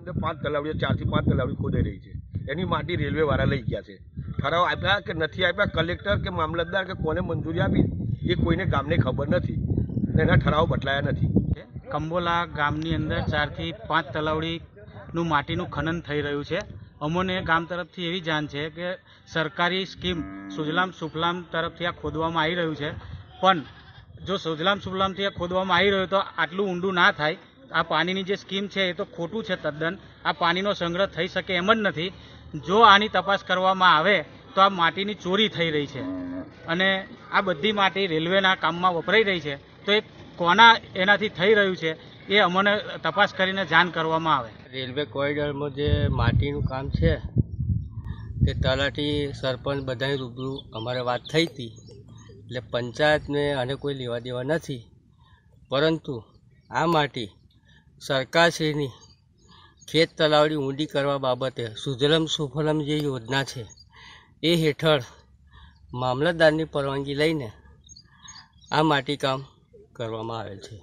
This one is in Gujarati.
અંદર પાંચ તલાવડીઓ ચારથી પાંચ તલાવડી ખોદાઈ રહી છે એની માટી રેલવે વાળા લઈ ગયા છે ઠરાવ આપ્યા કે નથી આપ્યા કલેક્ટર કે મામલતદાર કે કોને મંજૂરી આપી એ કોઈને ગામને ખબર નથી એના ઠરાવ બદલાયા નથી કંબોલા ગામની અંદર ચારથી પાંચ તલાવડીનું માટીનું ખનન થઈ રહ્યું છે અમોને ગામ તરફથી એવી જાણ છે કે સરકારી સ્કીમ સુજલામ સુફલામ તરફથી આ ખોદવામાં આવી રહ્યું છે પણ જો સુજલામ સુફલામથી આ ખોદવામાં આવી રહ્યું તો આટલું ઊંડું ના થાય આ પાણીની જે સ્કીમ છે એ તો ખોટું છે તદ્દન આ પાણીનો સંગ્રહ થઈ શકે એમ જ નથી જો આની તપાસ કરવામાં આવે તો આ માટીની ચોરી થઈ રહી છે અને આ બધી માટી રેલવેના કામમાં વપરાઈ રહી છે તો એ કોના એનાથી થઈ રહ્યું છે એ અમને તપાસ કરીને જાણ કરવામાં આવે રેલવે કોરિડોરમાં જે માટીનું કામ છે તે તલાટી સરપંચ બધાની રૂબરૂ અમારે વાત થઈ હતી એટલે પંચાયતને આને કોઈ લેવા દેવા નથી પરંતુ આ માટી સરકારશ્રીની ખેત તલાવડી ઊંડી કરવા બાબતે સુજલમ સુફલમ જે યોજના છે એ હેઠળ મામલતદારની પરવાનગી લઈને આ માટીકામ કરવામાં આવેલ છે